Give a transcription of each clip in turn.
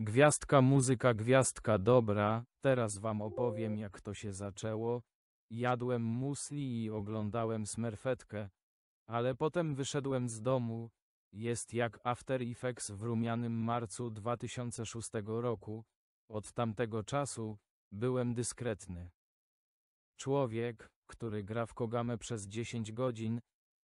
Gwiazdka muzyka gwiazdka dobra, teraz wam opowiem jak to się zaczęło. Jadłem musli i oglądałem smerfetkę, ale potem wyszedłem z domu. Jest jak After Effects w rumianym marcu 2006 roku. Od tamtego czasu byłem dyskretny. Człowiek, który gra w Kogamę przez 10 godzin,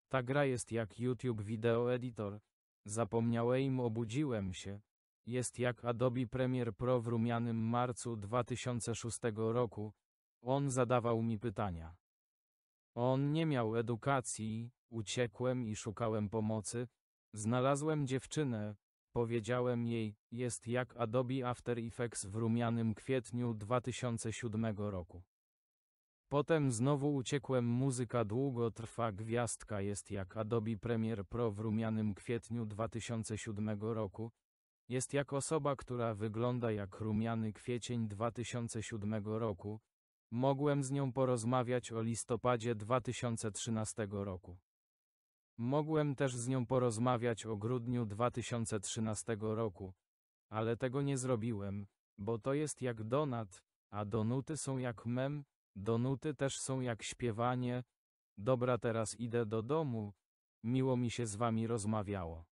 ta gra jest jak YouTube Video Editor. Zapomniałem, obudziłem się jest jak Adobe Premiere Pro w rumianym marcu 2006 roku. On zadawał mi pytania. On nie miał edukacji, uciekłem i szukałem pomocy. Znalazłem dziewczynę, powiedziałem jej, jest jak Adobe After Effects w rumianym kwietniu 2007 roku. Potem znowu uciekłem muzyka długo trwa gwiazdka jest jak Adobe Premiere Pro w rumianym kwietniu 2007 roku. Jest jak osoba, która wygląda jak rumiany kwiecień 2007 roku. Mogłem z nią porozmawiać o listopadzie 2013 roku. Mogłem też z nią porozmawiać o grudniu 2013 roku, ale tego nie zrobiłem, bo to jest jak donat, a donuty są jak mem, donuty też są jak śpiewanie. Dobra, teraz idę do domu. Miło mi się z wami rozmawiało.